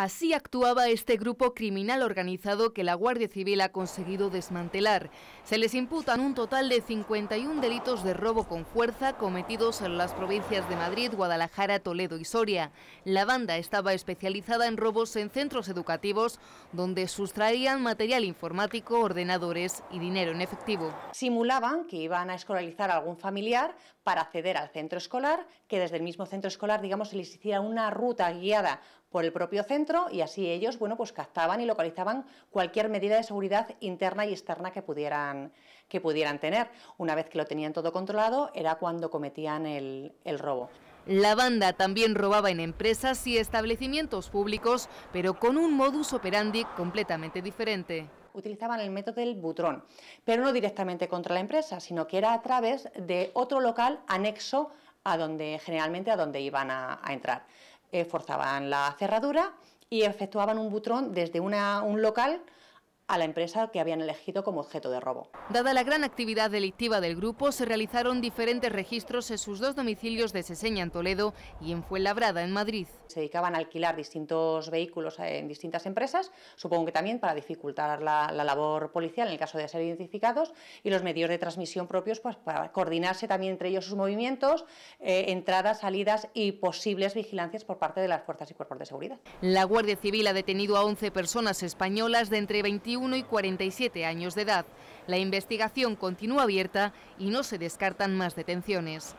Así actuaba este grupo criminal organizado que la Guardia Civil ha conseguido desmantelar. Se les imputan un total de 51 delitos de robo con fuerza cometidos en las provincias de Madrid, Guadalajara, Toledo y Soria. La banda estaba especializada en robos en centros educativos donde sustraían material informático, ordenadores y dinero en efectivo. Simulaban que iban a escolarizar a algún familiar para acceder al centro escolar, que desde el mismo centro escolar digamos se les hiciera una ruta guiada por el propio centro y así ellos bueno, pues captaban y localizaban cualquier medida de seguridad interna y externa que pudieran, que pudieran tener. Una vez que lo tenían todo controlado era cuando cometían el, robo. La banda también robaba en empresas y establecimientos públicos, pero con un modus operandi completamente diferente utilizaban el método del butrón, pero no directamente contra la empresa, sino que era a través de otro local anexo a donde generalmente a donde iban a entrar. Eh, forzaban la cerradura y efectuaban un butrón desde un local a la empresa que habían elegido como objeto de robo. Dada la gran actividad delictiva del grupo, se realizaron diferentes registros en sus dos domicilios de Seseña en Toledo y en Fuenlabrada en Madrid. Se dedicaban a alquilar distintos vehículos eh, en distintas empresas, supongo que también para dificultar la, labor policial en el caso de ser identificados y los medios de transmisión propios pues, para coordinarse también entre ellos sus movimientos, eh, entradas, salidas y posibles vigilancias por parte de las fuerzas y cuerpos de seguridad. La Guardia Civil ha detenido a 11 personas españolas de entre 21 41 y 47 años de edad. La investigación continúa abierta y no se descartan más detenciones.